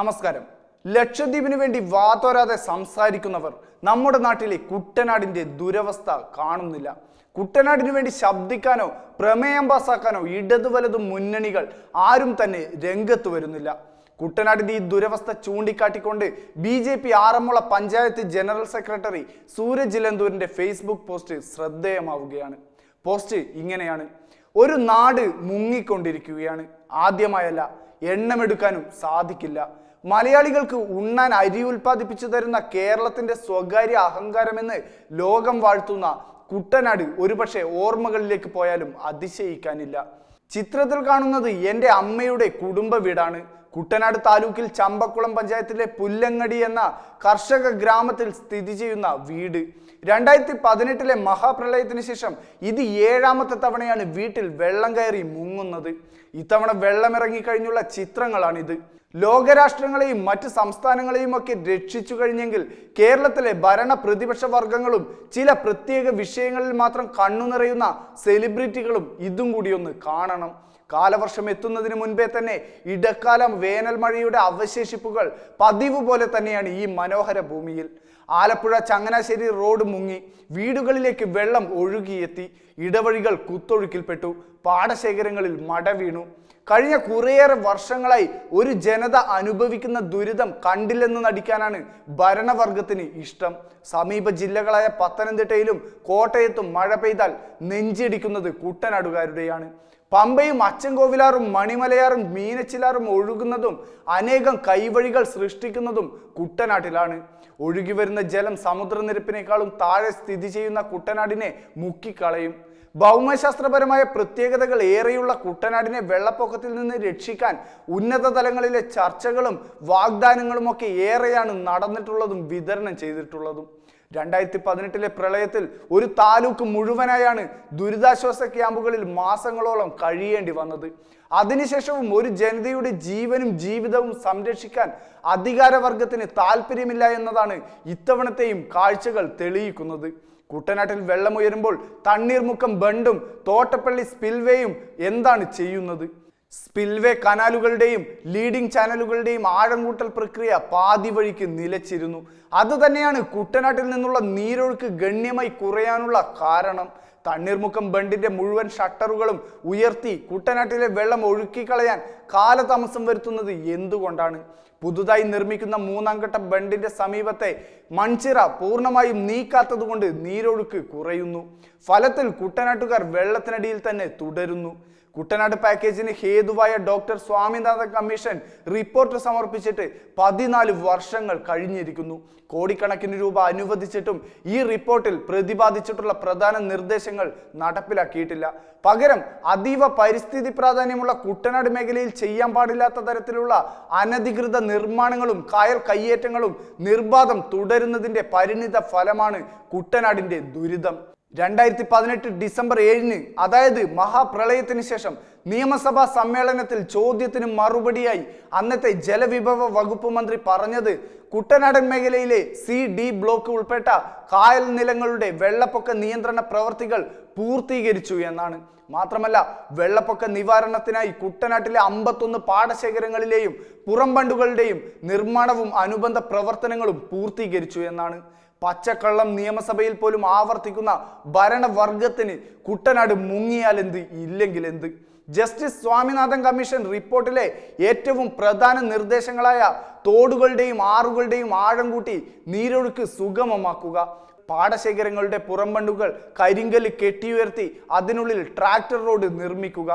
നമസ്കാരം ലക്ഷദ്വീപിന് വേണ്ടി വാതോരാതെ സംസാരിക്കുന്നവർ നമ്മുടെ നാട്ടിലെ കുട്ടനാടിന്റെ ദുരവസ്ഥ കാണുന്നില്ല കുട്ടനാടിനു വേണ്ടി ശബ്ദിക്കാനോ പ്രമേയം പാസാക്കാനോ ഇടതു വലതു മുന്നണികൾ ആരും തന്നെ രംഗത്ത് വരുന്നില്ല കുട്ടനാടിന്റെ ഈ ദുരവസ്ഥ ചൂണ്ടിക്കാട്ടിക്കൊണ്ട് B J P Aranmula panchayat general secretary Suraj ലന്തൂരിന്റെ ഫേസ്ബുക്ക് പോസ്റ്റ് ശ്രദ്ധേയമാവുകയാണ് പോസ്റ്റ് ഇങ്ങനെയാണ് ഒരു നാട് മുങ്ങിക്കൊണ്ടിരിക്കുകയാണ് ആദ്യമായല്ല എണ്ണമെടുക്കാനും സാധിക്കില്ല മലയാളികൾക്ക് ഉണ്ണാൻ അരി ഉൽപ്പാദിപ്പിച്ചു തരുന്ന കേരളത്തിന്റെ സ്വകാര്യ അഹങ്കാരമെന്ന് ലോകം വാഴ്ത്തുന്ന കുട്ടനാട് ഒരുപക്ഷെ ഓർമ്മകളിലേക്ക് പോയാലും അതിശയിക്കാനില്ല ചിത്രത്തിൽ കാണുന്നത് എൻ്റെ അമ്മയുടെ കുടുംബ വീടാണ് കുട്ടനാട് താലൂക്കിൽ ചമ്പക്കുളം പഞ്ചായത്തിലെ പുല്ലങ്ങടി എന്ന കർഷക ഗ്രാമത്തിൽ സ്ഥിതി ചെയ്യുന്ന വീട് രണ്ടായിരത്തി പതിനെട്ടിലെ മഹാപ്രളയത്തിന് ശേഷം ഇത് ഏഴാമത്തെ തവണയാണ് വീട്ടിൽ വെള്ളം കയറി മുങ്ങുന്നത് ഇത്തവണ വെള്ളമിറങ്ങിക്കഴിഞ്ഞുള്ള ചിത്രങ്ങളാണിത് ലോകരാഷ്ട്രങ്ങളെയും മറ്റ് സംസ്ഥാനങ്ങളെയും ഒക്കെ രക്ഷിച്ചു കഴിഞ്ഞെങ്കിൽ കേരളത്തിലെ ഭരണ പ്രതിപക്ഷ വർഗങ്ങളും ചില പ്രത്യേക വിഷയങ്ങളിൽ മാത്രം കണ്ണു നിറയുന്ന സെലിബ്രിറ്റികളും ഇതും കൂടി ഒന്ന് കാണണം കാലവർഷം എത്തുന്നതിന് മുൻപേ തന്നെ ഇടക്കാലം വേനൽ മഴയുടെ അവശേഷിപ്പുകൾ പതിവ് പോലെ തന്നെയാണ് ഈ മനോഹര ഭൂമിയിൽ ആലപ്പുഴ ചങ്ങനാശ്ശേരി റോഡ് മുങ്ങി വീടുകളിലേക്ക് വെള്ളം ഒഴുകിയെത്തി ഇടവഴികൾ കുത്തൊഴുക്കിൽപ്പെട്ടു പാടശേഖരങ്ങളിൽ മട വീണു കഴിഞ്ഞ കുറേയേറെ വർഷങ്ങളായി ഒരു ജനത അനുഭവിക്കുന്ന ദുരിതം കണ്ടില്ലെന്ന് നടിക്കാനാണ് ഭരണവർഗത്തിന് ഇഷ്ടം സമീപ ജില്ലകളായ പത്തനംതിട്ടയിലും കോട്ടയത്തും മഴ പെയ്താൽ നെഞ്ചിടിക്കുന്നത് കുട്ടനാടുകാരുടെയാണ് പമ്പയും അച്ചൻകോവിലാറും മണിമലയാറും മീനച്ചിലാറും ഒഴുകുന്നതും അനേകം കൈവഴികൾ സൃഷ്ടിക്കുന്നതും കുട്ടനാട്ടിലാണ് ഒഴുകി വരുന്ന ജലം സമുദ്രനിരപ്പിനേക്കാളും താഴെ സ്ഥിതി ചെയ്യുന്ന കുട്ടനാടിനെ മുക്കിക്കളയും ഭൗമശാസ്ത്രപരമായ പ്രത്യേകതകൾ ഏറെയുള്ള കുട്ടനാടിനെ വെള്ളപ്പൊക്കത്തിൽ നിന്ന് രക്ഷിക്കാൻ ഉന്നത തലങ്ങളിലെ ചർച്ചകളും വാഗ്ദാനങ്ങളുമൊക്കെ ഏറെയാണ് നടന്നിട്ടുള്ളതും വിതരണം ചെയ്തിട്ടുള്ളതും രണ്ടായിരത്തി പതിനെട്ടിലെ പ്രളയത്തിൽ ഒരു താലൂക്ക് മുഴുവനായാണ് ദുരിതാശ്വാസ ക്യാമ്പുകളിൽ മാസങ്ങളോളം കഴിയേണ്ടി വന്നത് അതിനുശേഷവും ഒരു ജനതയുടെ ജീവനും ജീവിതവും സംരക്ഷിക്കാൻ അധികാരവർഗത്തിന് താല്പര്യമില്ല എന്നതാണ് ഇത്തവണത്തെയും കാഴ്ചകൾ തെളിയിക്കുന്നത് കുട്ടനാട്ടിൽ വെള്ളമുയരുമ്പോൾ തണ്ണീർമുക്കം ബണ്ടും തോട്ടപ്പള്ളി സ്പിൽവേയും എന്താണ് ചെയ്യുന്നത് സ്പിൽവേ കനാലുകളുടെയും ലീഡിംഗ് ചാനലുകളുടെയും ആഴം കൂട്ടൽ പ്രക്രിയ പാതി വഴിക്ക് നിലച്ചിരുന്നു അതുതന്നെയാണ് കുട്ടനാട്ടിൽ നിന്നുള്ള നീരൊഴുക്ക് ഗണ്യമായി കുറയാനുള്ള കാരണം തണ്ണീർമുക്കം ബണ്ടിന്റെ മുഴുവൻ ഷട്ടറുകളും ഉയർത്തി കുട്ടനാട്ടിലെ വെള്ളം ഒഴുക്കിക്കളയാൻ കാലതാമസം വരുത്തുന്നത് എന്തുകൊണ്ടാണ് പുതുതായി നിർമ്മിക്കുന്ന മൂന്നാംഘട്ട ബണ്ടിന്റെ സമീപത്തെ മൺചിറ പൂർണ്ണമായും നീക്കാത്തതുകൊണ്ട് നീരൊഴുക്ക് കുറയുന്നു ഫലത്തിൽ കുട്ടനാട്ടുകാർ വെള്ളത്തിനടിയിൽ തന്നെ തുടരുന്നു കുട്ടനാട് പാക്കേജിന് ഹേതുവായ ഡോക്ടർ സ്വാമിനാഥൻ കമ്മീഷൻ റിപ്പോർട്ട് സമർപ്പിച്ചിട്ട് പതിനാല് വർഷങ്ങൾ കഴിഞ്ഞിരിക്കുന്നു കോടിക്കണക്കിന് രൂപ അനുവദിച്ചിട്ടും ഈ റിപ്പോർട്ടിൽ പ്രതിപാദിച്ചിട്ടുള്ള പ്രധാന നിർദ്ദേശങ്ങൾ നടപ്പിലാക്കിയിട്ടില്ല പകരം അതീവ പരിസ്ഥിതി പ്രാധാന്യമുള്ള കുട്ടനാട് മേഖലയിൽ ചെയ്യാൻ പാടില്ലാത്ത തരത്തിലുള്ള അനധികൃത നിർമ്മാണങ്ങളും കായൽ കയ്യേറ്റങ്ങളും നിർബാധം തുടരുന്നതിൻ്റെ പരിണിത ഫലമാണ് കുട്ടനാടിൻ്റെ ദുരിതം രണ്ടായിരത്തി പതിനെട്ട് ഡിസംബർ ഏഴിന് അതായത് മഹാപ്രളയത്തിന് ശേഷം നിയമസഭാ സമ്മേളനത്തിൽ ചോദ്യത്തിന് മറുപടിയായി അന്നത്തെ ജലവിഭവ വകുപ്പ് മന്ത്രി പറഞ്ഞത് കുട്ടനാടൻ മേഖലയിലെ സി ഡി ബ്ലോക്ക് ഉൾപ്പെട്ട കായൽ നിലങ്ങളുടെ വെള്ളപ്പൊക്ക നിയന്ത്രണ പ്രവർത്തികൾ പൂർത്തീകരിച്ചു എന്നാണ് മാത്രമല്ല വെള്ളപ്പൊക്ക നിവാരണത്തിനായി കുട്ടനാട്ടിലെ അമ്പത്തൊന്ന് പാടശേഖരങ്ങളിലെയും പുറംബണ്ടുകളുടെയും നിർമ്മാണവും അനുബന്ധ പ്രവർത്തനങ്ങളും പൂർത്തീകരിച്ചു എന്നാണ് പച്ചക്കള്ളം നിയമസഭയിൽ പോലും ആവർത്തിക്കുന്ന ഭരണവർഗത്തിന് കുട്ടനാട് മുങ്ങിയാൽ എന്ത് ഇല്ലെങ്കിൽ എന്ത് ജസ്റ്റിസ് സ്വാമിനാഥൻ കമ്മീഷൻ റിപ്പോർട്ടിലെ ഏറ്റവും പ്രധാന നിർദ്ദേശങ്ങളായ തോടുകളുടെയും ആറുകളുടെയും ആഴം കൂട്ടി നീരൊഴുക്ക് സുഗമമാക്കുക പാടശേഖരങ്ങളുടെ പുറംബണ്ടുകൾ കരിങ്കല് കെട്ടിയുയർത്തി അതിനുള്ളിൽ ട്രാക്ടർ റോഡ് നിർമ്മിക്കുക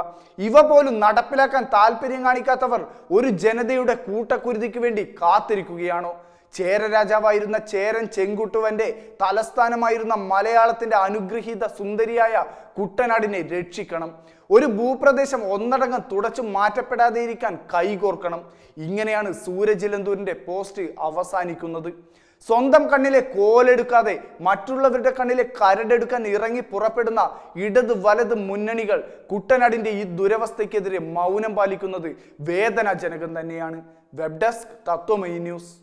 ഇവ പോലും നടപ്പിലാക്കാൻ താല്പര്യം കാണിക്കാത്തവർ ഒരു ജനതയുടെ കൂട്ടക്കുരുതിക്ക് വേണ്ടി കാത്തിരിക്കുകയാണോ ചേര രാജാവായിരുന്ന ചേരൻ ചെങ്കുട്ടുവന്റെ തലസ്ഥാനമായിരുന്ന മലയാളത്തിന്റെ അനുഗ്രഹീത സുന്ദരിയായ കുട്ടനാടിനെ രക്ഷിക്കണം ഒരു ഭൂപ്രദേശം ഒന്നടങ്കം തുടച്ചു മാറ്റപ്പെടാതെ ഇരിക്കാൻ കൈകോർക്കണം ഇങ്ങനെയാണ് സൂര്യജിലന്തൂരിന്റെ പോസ്റ്റ് അവസാനിക്കുന്നത് സ്വന്തം കണ്ണിലെ കോലെടുക്കാതെ മറ്റുള്ളവരുടെ കണ്ണിലെ കരടെടുക്കാൻ ഇറങ്ങി പുറപ്പെടുന്ന ഇടത് വലത് മുന്നണികൾ കുട്ടനാടിന്റെ ഈ ദുരവസ്ഥയ്ക്കെതിരെ മൗനം പാലിക്കുന്നത് വേദനാജനകം തന്നെയാണ് വെബ് ഡെസ്ക് തത്വമൈ ന്യൂസ്